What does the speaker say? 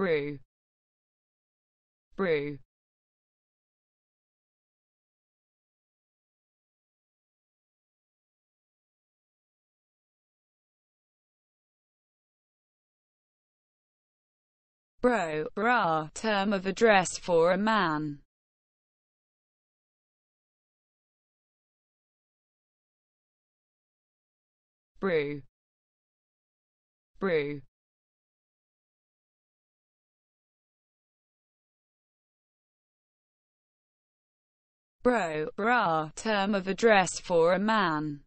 brew brew bro bra term of address for a man brew brew bro, bra term of address for a man.